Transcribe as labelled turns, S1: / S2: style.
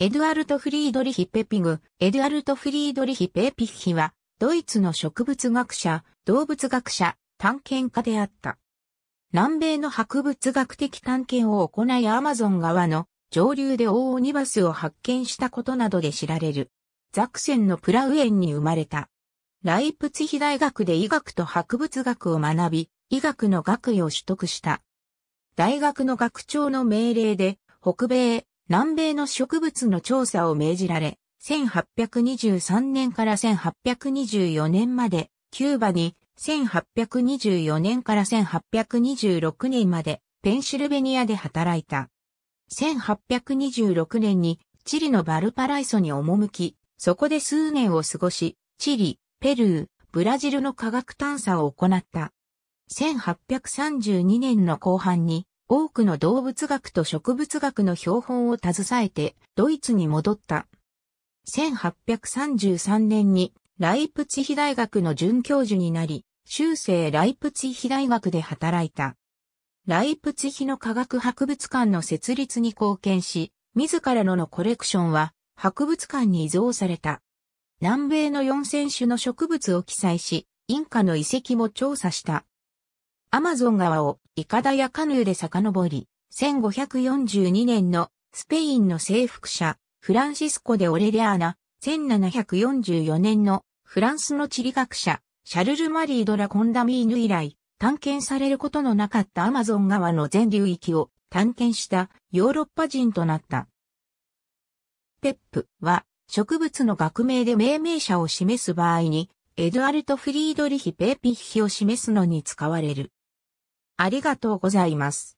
S1: エ
S2: ドゥアルト・フリードリヒ・ペピグ、エドゥアルト・フリードリヒ・ペピッヒは、ドイツの植物学者、動物学者、探検家であった。南米の博物学的探検を行いアマゾン川の上流でオオニバスを発見したことなどで知られる。ザクセンのプラウエンに生まれた。ライプツヒ大学で医学と博物学を学び、医学の学位を取得した。大学の学長の命令で、北米、南米の植物の調査を命じられ、1823年から1824年まで、キューバに、1824年から1826年まで、ペンシルベニアで働いた。1826年に、チリのバルパライソに赴き、そこで数年を過ごし、チリ、ペルー、ブラジルの科学探査を行った。1832年の後半に、多くの動物学と植物学の標本を携えて、ドイツに戻った。1833年に、ライプツヒ大学の准教授になり、修正ライプツヒ大学で働いた。ライプツヒの科学博物館の設立に貢献し、自らののコレクションは博物館に移贈された。南米の4000種の植物を記載し、インカの遺跡も調査した。アマゾン川をイカダやカヌーで遡り、1542年のスペインの征服者、フランシスコ・デ・オレレアーナ、1744年のフランスの地理学者、シャルル・マリー・ドラ・コンダミーヌ以来、探検されることのなかったアマゾン川の全流域を探検したヨーロッパ人となった。ペップは植物の学名で命名者を示す場合に、エドアルト・フリードリヒ・ペーピッヒを示すのに使われる。ありがとうございま
S1: す。